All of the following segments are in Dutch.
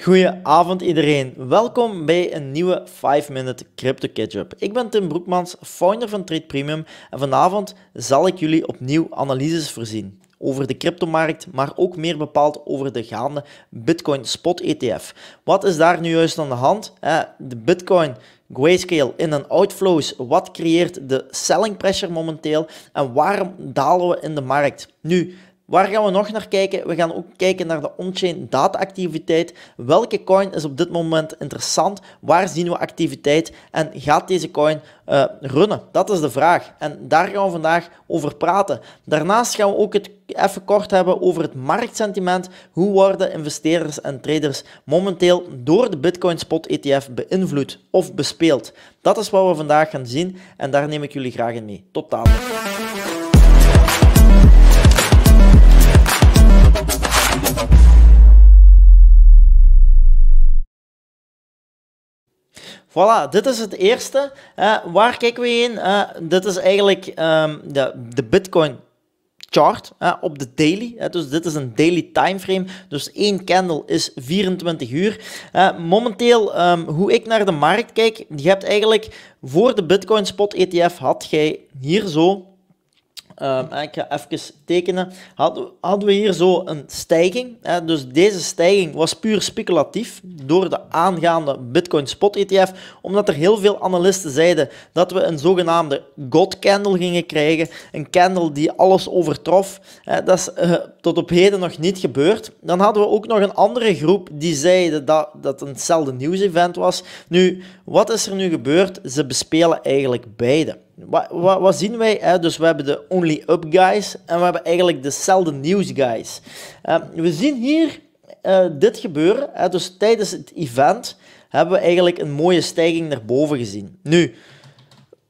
Goedenavond iedereen, welkom bij een nieuwe 5 Minute Crypto Catch-up. Ik ben Tim Broekmans, founder van Trade Premium en vanavond zal ik jullie opnieuw analyses voorzien over de cryptomarkt, maar ook meer bepaald over de gaande Bitcoin Spot ETF. Wat is daar nu juist aan de hand? Eh, de Bitcoin Grayscale in en outflows, wat creëert de selling pressure momenteel en waarom dalen we in de markt? Nu, Waar gaan we nog naar kijken? We gaan ook kijken naar de on-chain data-activiteit. Welke coin is op dit moment interessant? Waar zien we activiteit? En gaat deze coin eh, runnen? Dat is de vraag. En daar gaan we vandaag over praten. Daarnaast gaan we ook het even kort hebben over het marktsentiment. Hoe worden investeerders en traders momenteel door de Bitcoin Spot ETF beïnvloed of bespeeld? Dat is wat we vandaag gaan zien en daar neem ik jullie graag in mee. Tot dan. Voilà, dit is het eerste. Eh, waar kijken we heen? Eh, dit is eigenlijk ehm, de, de Bitcoin chart eh, op de daily. dus dit is een daily timeframe. Dus één candle is 24 uur. momenteel, ehm, hoe ik naar de markt kijk, je hebt eigenlijk voor de Bitcoin spot ETF had jij hier zo Ehm, ik ga even tekenen. Hadden, hadden we hier zo een stijging. Hè? Dus deze stijging was puur speculatief door de aangaande Bitcoin Spot ETF. Omdat er heel veel analisten zeiden dat we een zogenaamde God candle gingen krijgen. Een candle die alles overtrof. Hè? Dat is eh, tot op heden nog niet gebeurd. Dan hadden we ook nog een andere groep die zeiden dat dat eenzelfde event was. Nu, wat is er nu gebeurd? Ze bespelen eigenlijk beide. Wat, wat, wat, zien wij? Hè? Dus we hebben de only up guys en we hebben eigenlijk de selden news guys. Eh, we zien hier eh, dit gebeuren. Hè? Dus tijdens het event hebben we eigenlijk een mooie stijging naar boven gezien. Nu,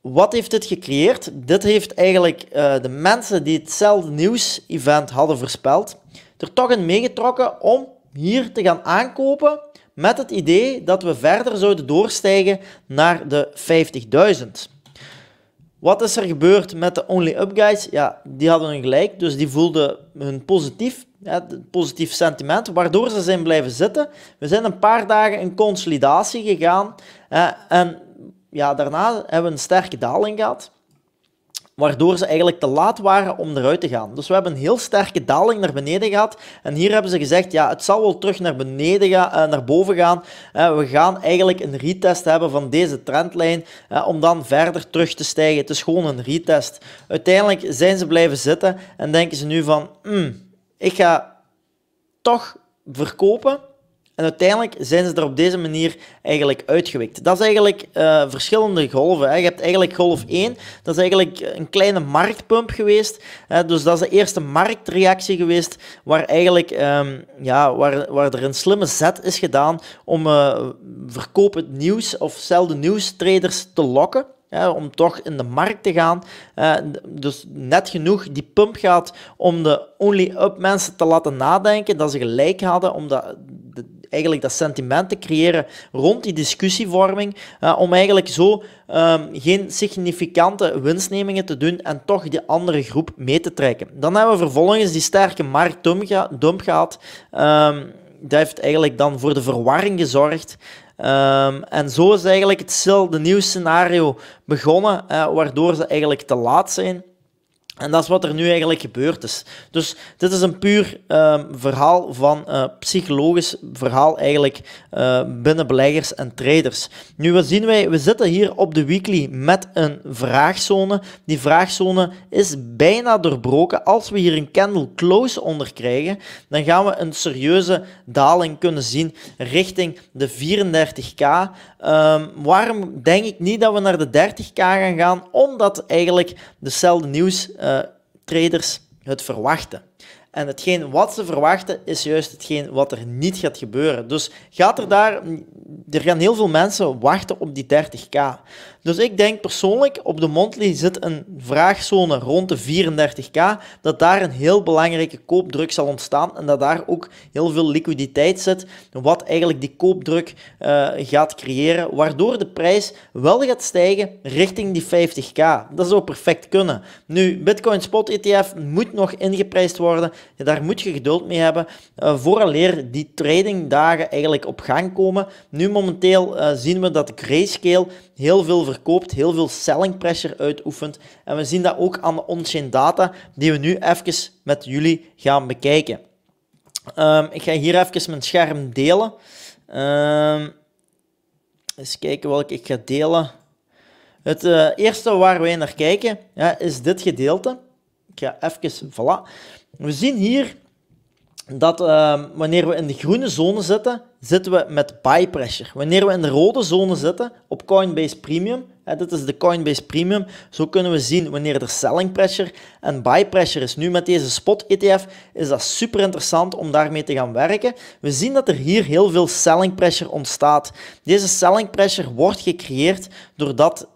wat heeft dit gecreëerd? Dit heeft eigenlijk eh, de mensen die het nieuws news event hadden voorspeld, er toch in meegetrokken om hier te gaan aankopen met het idee dat we verder zouden doorstijgen naar de 50.000. Wat is er gebeurd met de Only Up Guys? Ja, die hadden hun gelijk, dus die voelden hun positief, positief sentiment, waardoor ze zijn blijven zitten. We zijn een paar dagen in consolidatie gegaan en ja, daarna hebben we een sterke daling gehad waardoor ze eigenlijk te laat waren om eruit te gaan. Dus we hebben een heel sterke daling naar beneden gehad. En hier hebben ze gezegd, ja, het zal wel terug naar beneden gaan, eh, naar boven gaan. Eh, we gaan eigenlijk een retest hebben van deze trendlijn eh, om dan verder terug te stijgen. Het is gewoon een retest. Uiteindelijk zijn ze blijven zitten en denken ze nu van, hmm, ik ga toch verkopen. En uiteindelijk zijn ze er op deze manier eigenlijk uitgewikt. Dat is eigenlijk eh, verschillende golven. Je hebt eigenlijk golf 1, dat is eigenlijk een kleine marktpump geweest. Hè. Dus dat is de eerste marktreactie geweest, waar, eigenlijk, ehm, ja, waar, waar er een slimme zet is gedaan om uh, eh, verkopend nieuws of zelden nieuwstraders te lokken. om toch in de markt te gaan. Eh, dus net genoeg die pump gaat om de only-up mensen te laten nadenken dat ze gelijk hadden, omdat de, eigenlijk dat sentiment te creëren rond die discussievorming, eh, om eigenlijk zo ehm, geen significante winstnemingen te doen en toch die andere groep mee te trekken. Dan hebben we vervolgens die sterke marktdump gehad. Um, dat heeft eigenlijk dan voor de verwarring gezorgd. Ehm, en zo is eigenlijk het hetzelfde nieuwe scenario begonnen, eh, waardoor ze eigenlijk te laat zijn. En dat is wat er nu eigenlijk gebeurd is. Dus dit is een puur ehm, verhaal van eh, psychologisch verhaal eigenlijk eh, binnen beleggers en traders. Nu, wat zien wij? We zitten hier op de weekly met een vraagzone. Die vraagzone is bijna doorbroken. Als we hier een candle close onder krijgen, dan gaan we een serieuze daling kunnen zien richting de 34k. Ehm, waarom denk ik niet dat we naar de 30k gaan gaan? Omdat eigenlijk dezelfde nieuws eh, traders het verwachten. En hetgeen wat ze verwachten, is juist hetgeen wat er niet gaat gebeuren. Dus gaat er daar... Er gaan heel veel mensen wachten op die 30k. Dus ik denk persoonlijk, op de monthly zit een vraagzone rond de 34k, dat daar een heel belangrijke koopdruk zal ontstaan en dat daar ook heel veel liquiditeit zit, wat eigenlijk die koopdruk eh, gaat creëren, waardoor de prijs wel gaat stijgen richting die 50k. Dat zou perfect kunnen. Nu, Bitcoin Spot ETF moet nog ingeprijsd worden, daar moet je geduld mee hebben, uh, vooraleer die tradingdagen eigenlijk op gang komen. Nu momenteel eh, zien we dat de grayscale heel veel verkoopt, heel veel selling pressure uitoefent. En we zien dat ook aan de on-chain data, die we nu even met jullie gaan bekijken. Ehm, ik ga hier even mijn scherm delen. Um, eens kijken welke ik ga delen. Het eh, eerste waar wij naar kijken is dit gedeelte. Ik ga even, voilà. We zien hier dat ehm, wanneer we in de groene zone zitten, zitten we met buy pressure. Wanneer we in de rode zone zitten op Coinbase Premium, hè, dit is de Coinbase Premium, zo kunnen we zien wanneer er selling pressure en buy pressure is. Nu met deze spot ETF is dat super interessant om daarmee te gaan werken. We zien dat er hier heel veel selling pressure ontstaat. Deze selling pressure wordt gecreëerd doordat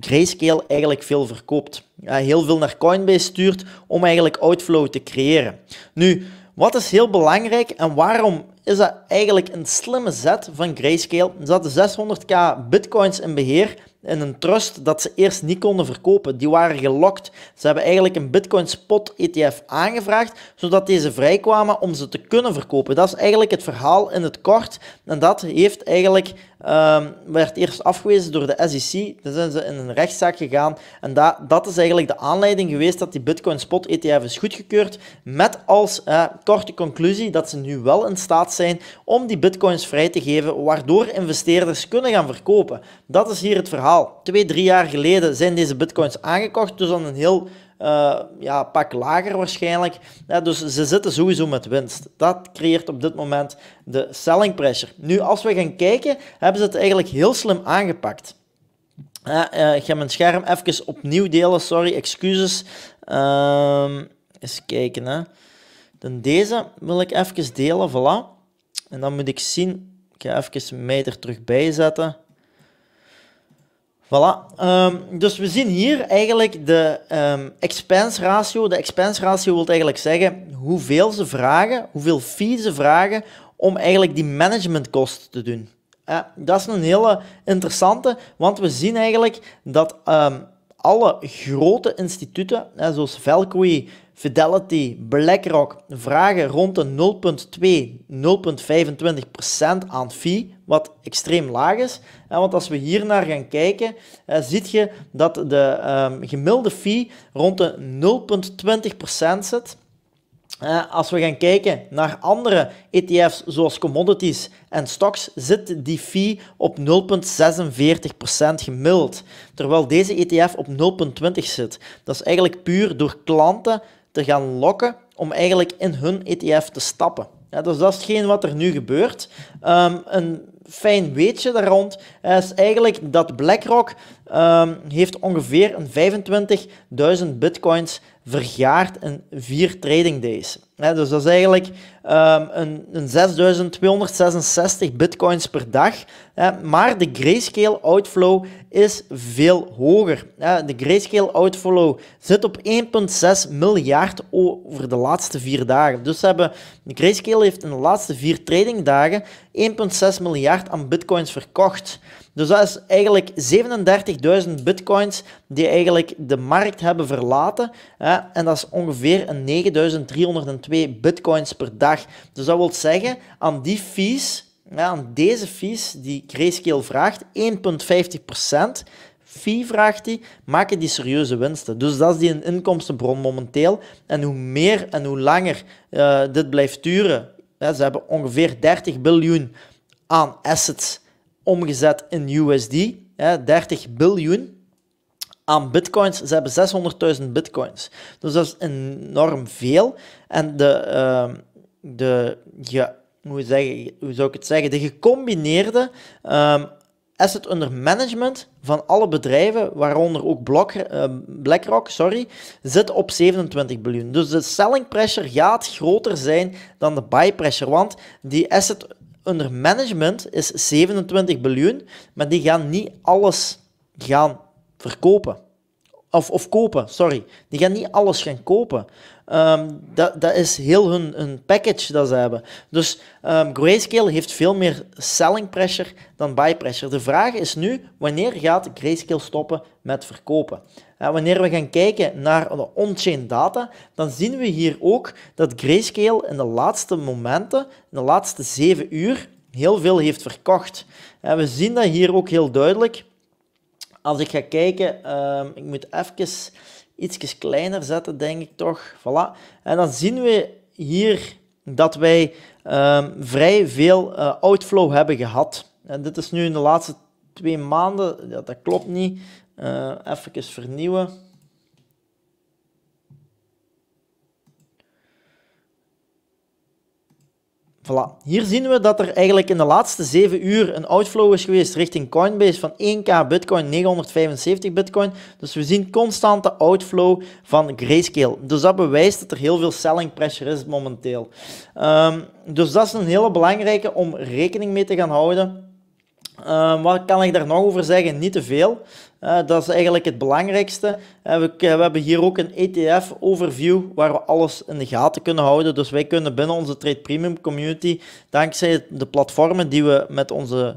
Grayscale eigenlijk veel verkoopt. Ja, heel veel naar Coinbase stuurt om eigenlijk outflow te creëren. Nu, wat is heel belangrijk en waarom is dat eigenlijk een slimme zet van Grayscale? Ze hadden 600k bitcoins in beheer in een trust dat ze eerst niet konden verkopen. Die waren gelokt. Ze hebben eigenlijk een Bitcoin Spot ETF aangevraagd, zodat deze vrijkwamen om ze te kunnen verkopen. Dat is eigenlijk het verhaal in het kort. En dat heeft eigenlijk Ehm, werd eerst afgewezen door de SEC. Dan zijn ze in een rechtszaak gegaan. En dat dat is eigenlijk de aanleiding geweest dat die Bitcoin Spot ETF is goedgekeurd. Met als korte conclusie dat ze nu wel in staat zijn om die bitcoins vrij te geven, waardoor investeerders kunnen gaan verkopen. Dat is hier het verhaal. Twee, drie jaar geleden zijn deze bitcoins aangekocht, dus dan een heel uh, ja, pak lager waarschijnlijk. dus ze zitten sowieso met winst. Dat creëert op dit moment de selling pressure. Nu, als we gaan kijken, hebben ze het eigenlijk heel slim aangepakt. Eh, ik ga mijn scherm even opnieuw delen, sorry, excuses. Ehm, eens kijken, hè. Dan deze wil ik even delen, voilà. En dan moet ik zien, ik ga even meter terug zetten. Voilà. Ehm, dus we zien hier eigenlijk de ehm, expense ratio. De expense ratio wil eigenlijk zeggen hoeveel ze vragen, hoeveel fees ze vragen om eigenlijk die managementkosten te doen. Eh, dat is een hele interessante, want we zien eigenlijk dat ehm, alle grote instituten, zoals Valkyrie, Fidelity, BlackRock vragen rond de 0,2-0,25% aan fee, wat extreem laag is. Eh, want als we hier naar gaan kijken, eh, ziet zie je dat de ehm, gemiddelde fee rond de 0,20% zit. Eh, als we gaan kijken naar andere ETF's zoals commodities en stocks, zit die fee op 0,46% gemiddeld, terwijl deze ETF op 0,20 zit. Dat is eigenlijk puur door klanten te gaan lokken om eigenlijk in hun ETF te stappen. dus dat is geen wat er nu gebeurt. Ehm, een fijn weetje daar rond is eigenlijk dat BlackRock ehm, heeft ongeveer 25.000 bitcoins vergaard in vier trading days. dus dat is eigenlijk Ehm, een, een 6266 bitcoins per dag. maar de grayscale outflow is veel hoger. de grayscale outflow zit op 1,6 miljard over de laatste vier dagen. Dus hebben, de grayscale heeft in de laatste vier tradingdagen 1,6 miljard aan bitcoins verkocht. Dus dat is eigenlijk 37.000 bitcoins die eigenlijk de markt hebben verlaten. en dat is ongeveer een 9.302 bitcoins per dag. Dus dat wil zeggen, aan die fees, ja, aan deze fees die Grayscale vraagt, 1,50% fee vraagt hij, maken die serieuze winsten. Dus dat is die een inkomstenbron momenteel. En hoe meer en hoe langer eh, dit blijft duren, ja, ze hebben ongeveer 30 biljoen aan assets omgezet in USD. 30 biljoen aan bitcoins. Ze hebben 600.000 bitcoins. Dus dat is enorm veel. En de, eh, de, ja, hoe, zeg, hoe zou ik het zeggen, de gecombineerde ehm, asset under management van alle bedrijven, waaronder ook Block, uh, BlackRock, sorry, zit op 27 biljoen. Dus de selling pressure gaat groter zijn dan de buy pressure, want die asset under management is 27 biljoen, maar die gaan niet alles gaan verkopen. Of, of kopen, sorry. Die gaan niet alles gaan kopen. Ehm, dat, dat is heel hun, hun package dat ze hebben. Dus um, Grayscale heeft veel meer selling pressure dan buy pressure. De vraag is nu, wanneer gaat Grayscale stoppen met verkopen? Eh, wanneer we gaan kijken naar de on-chain data, dan zien we hier ook dat Grayscale in de laatste momenten, in de laatste zeven uur, heel veel heeft verkocht. En eh, we zien dat hier ook heel duidelijk. Als ik ga kijken, ehm, ik moet even iets kleiner zetten, denk ik toch. Voilà. En dan zien we hier dat wij ehm, vrij veel eh, outflow hebben gehad. En dit is nu in de laatste twee maanden. Ja, dat klopt niet. Eh, even vernieuwen. Voilà. Hier zien we dat er eigenlijk in de laatste 7 uur een outflow is geweest richting Coinbase van 1k bitcoin, 975 bitcoin. Dus we zien constante outflow van Grayscale. Dus dat bewijst dat er heel veel selling pressure is momenteel. Ehm, dus dat is een hele belangrijke om rekening mee te gaan houden. Ehm, wat kan ik daar nog over zeggen? Niet te veel. Eh, dat is eigenlijk het belangrijkste. Eh, we, we, hebben hier ook een ETF-overview waar we alles in de gaten kunnen houden. Dus wij kunnen binnen onze Trade Premium community, dankzij de platformen die we met onze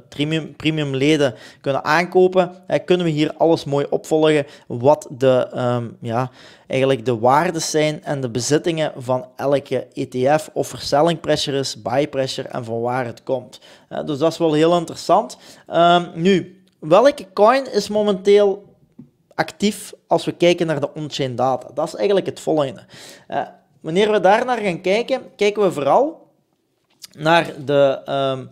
premium, leden kunnen aankopen, eh, kunnen we hier alles mooi opvolgen wat de, um, ja, eigenlijk de waardes zijn en de bezittingen van elke ETF of er selling pressure is, buy pressure en van waar het komt. Dus dat is wel heel interessant. Ehm, nu, Welke coin is momenteel actief als we kijken naar de on-chain data? Dat is eigenlijk het volgende. Eh, wanneer we daar naar gaan kijken, kijken we vooral naar de ehm,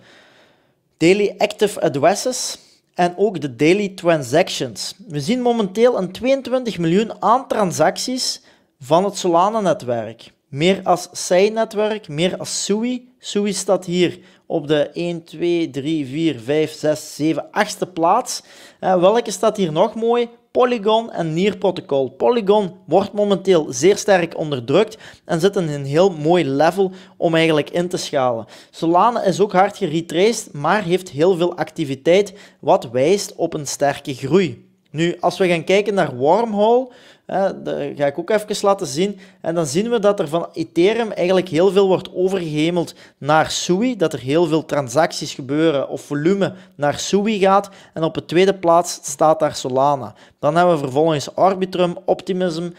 daily active addresses en ook de daily transactions. We zien momenteel een 22 miljoen aan transacties van het Solana-netwerk meer als SAI-netwerk, meer als SUI. SUI staat hier op de 1, 2, 3, 4, 5, 6, 7, 8e plaats. Eh, welke staat hier nog mooi? Polygon en Nier Protocol. Polygon wordt momenteel zeer sterk onderdrukt en zit een heel mooi level om eigenlijk in te schalen. Solana is ook hard geretraced, maar heeft heel veel activiteit, wat wijst op een sterke groei. Nu, als we gaan kijken naar Wormhole, dat ga ik ook even laten zien. En dan zien we dat er van Ethereum eigenlijk heel veel wordt overgehemeld naar SUI. Dat er heel veel transacties gebeuren of volume naar SUI gaat. En op de tweede plaats staat daar Solana. Dan hebben we vervolgens Arbitrum, Optimism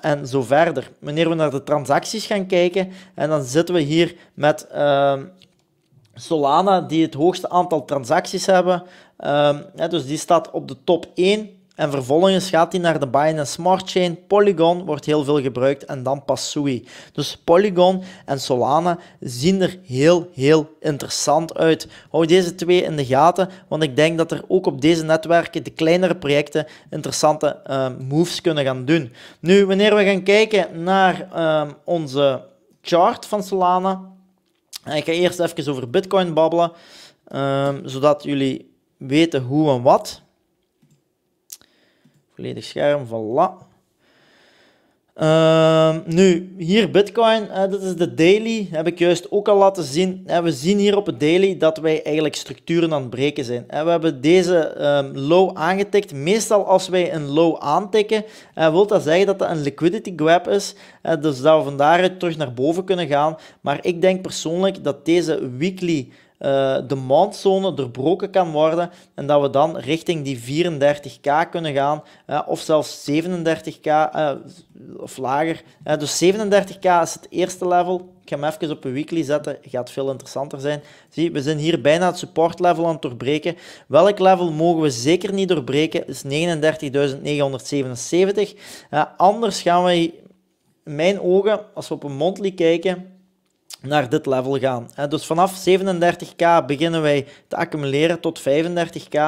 en zo verder. Wanneer we naar de transacties gaan kijken, en dan zitten we hier met ehm, Solana, die het hoogste aantal transacties hebben. Ehm, dus die staat op de top 1 en vervolgens gaat hij naar de Binance Smart Chain. Polygon wordt heel veel gebruikt en dan pas Sui. Dus Polygon en Solana zien er heel, heel interessant uit. Hou deze twee in de gaten, want ik denk dat er ook op deze netwerken de kleinere projecten interessante ehm, moves kunnen gaan doen. Nu, wanneer we gaan kijken naar ehm, onze chart van Solana. Ik ga eerst even over Bitcoin babbelen, ehm, zodat jullie weten hoe en wat. Volledig scherm, voilà. Ehm, nu, hier Bitcoin, dat is de daily, heb ik juist ook al laten zien. En we zien hier op het daily dat wij eigenlijk structuren aan het breken zijn. En we hebben deze ehm, low aangetikt. Meestal als wij een low aantikken, eh, wil dat zeggen dat dat een liquidity grab is. dus dat we van daaruit terug naar boven kunnen gaan. Maar ik denk persoonlijk dat deze weekly eh, de maandzone doorbroken kan worden en dat we dan richting die 34k kunnen gaan eh, of zelfs 37k eh, of lager. dus 37k is het eerste level. Ik ga hem even op een weekly zetten, gaat veel interessanter zijn. Zie, we zijn hier bijna het support level aan het doorbreken. Welk level mogen we zeker niet doorbreken? is 39.977. anders gaan we in mijn ogen, als we op een monthly kijken, naar dit level gaan. Dus vanaf 37k beginnen wij te accumuleren tot 35k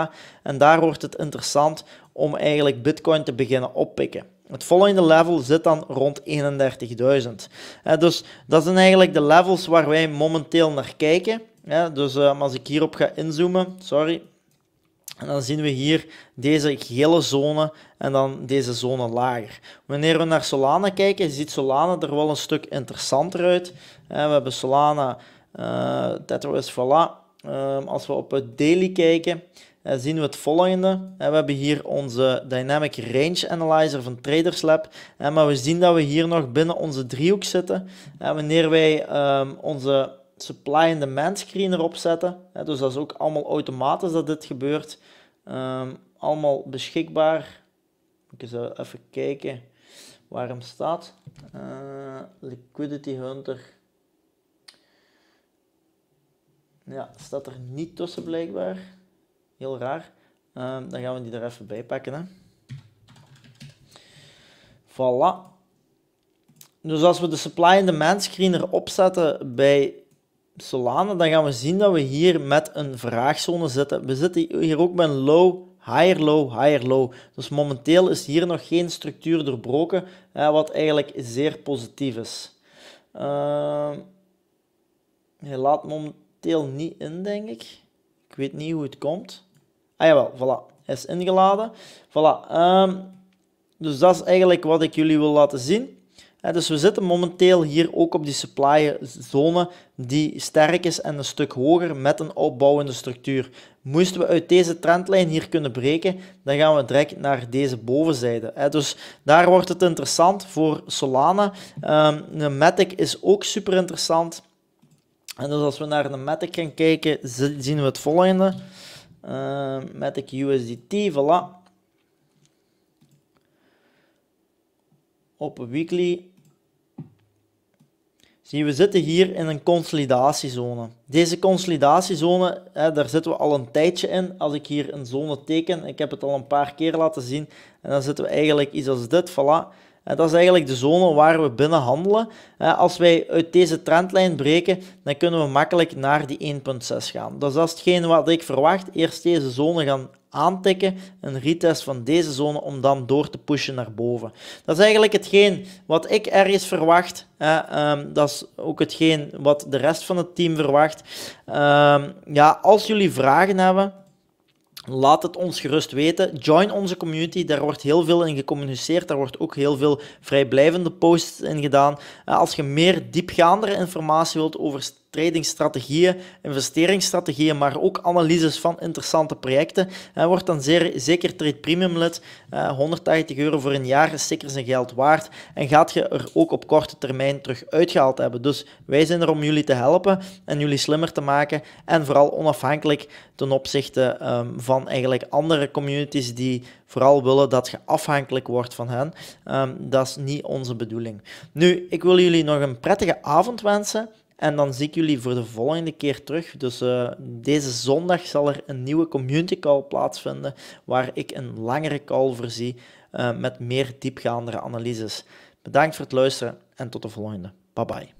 en daar wordt het interessant om eigenlijk bitcoin te beginnen oppikken. Het volgende level zit dan rond 31.000. Dus dat zijn eigenlijk de levels waar wij momenteel naar kijken. Dus ehm, als ik hierop ga inzoomen, sorry, dan zien we hier deze gele zone en dan deze zone lager. Wanneer we naar Solana kijken, ziet Solana er wel een stuk interessanter uit we hebben Solana, eh, Tether Voila. Ehm, als we op het daily kijken, eh, zien we het volgende. we hebben hier onze Dynamic Range Analyzer van Traders Lab. maar we zien dat we hier nog binnen onze driehoek zitten. wanneer wij ehm, onze supply and demand screen erop zetten. dus dat is ook allemaal automatisch dat dit gebeurt. Ehm, allemaal beschikbaar. Ik zal eh, even kijken waar hem staat. liquidity Hunter. Ja, staat er niet tussen blijkbaar. Heel raar. Ehm, dan gaan we die er even bij pakken. Hè. Voilà. Dus als we de supply en demand screen erop zetten bij Solana, dan gaan we zien dat we hier met een vraagzone zitten. We zitten hier ook met een low, higher low, higher low. Dus momenteel is hier nog geen structuur doorbroken, wat eigenlijk zeer positief is. Uh, laat momenteel momenteel niet in, denk ik. Ik weet niet hoe het komt. Ah jawel, voilà. Hij is ingeladen. Voilà. Ehm, dus dat is eigenlijk wat ik jullie wil laten zien. Eh, dus we zitten momenteel hier ook op die supply zone die sterk is en een stuk hoger met een opbouwende structuur. Moesten we uit deze trendlijn hier kunnen breken, dan gaan we direct naar deze bovenzijde. Eh, dus daar wordt het interessant voor Solana. Um, Matic is ook super interessant. En dus als we naar de Matic gaan kijken, zien we het volgende. Uh, Matic USDT, voilà. Op weekly Zie, we zitten hier in een consolidatiezone. Deze consolidatiezone, hè, daar zitten we al een tijdje in. Als ik hier een zone teken, ik heb het al een paar keer laten zien. En dan zitten we eigenlijk iets als dit, voilà. Eh, dat is eigenlijk de zone waar we binnen handelen. Eh, als wij uit deze trendlijn breken, dan kunnen we makkelijk naar die 1.6 gaan. dat is hetgeen wat ik verwacht. Eerst deze zone gaan aantikken, een retest van deze zone om dan door te pushen naar boven. Dat is eigenlijk hetgeen wat ik ergens verwacht. Eh, ehm, dat is ook hetgeen wat de rest van het team verwacht. Ehm, ja, als jullie vragen hebben, Laat het ons gerust weten. Join onze community. Daar wordt heel veel in gecommuniceerd. Daar wordt ook heel veel vrijblijvende posts in gedaan. Eh, als je meer diepgaandere informatie wilt over tradingstrategieën, investeringsstrategieën, maar ook analyses van interessante projecten. En wordt dan zeer, zeker Trade Premium lid. 180 eh, euro voor een jaar is zeker zijn geld waard en gaat je er ook op korte termijn terug uitgehaald hebben. Dus wij zijn er om jullie te helpen en jullie slimmer te maken en vooral onafhankelijk ten opzichte ehm, van eigenlijk andere communities die vooral willen dat je afhankelijk wordt van hen. Ehm, dat is niet onze bedoeling. Nu, ik wil jullie nog een prettige avond wensen. En dan zie ik jullie voor de volgende keer terug. Dus eh, deze zondag zal er een nieuwe community call plaatsvinden, waar ik een langere call voor uh, eh, met meer diepgaandere analyses. Bedankt voor het luisteren en tot de volgende. Bye bye.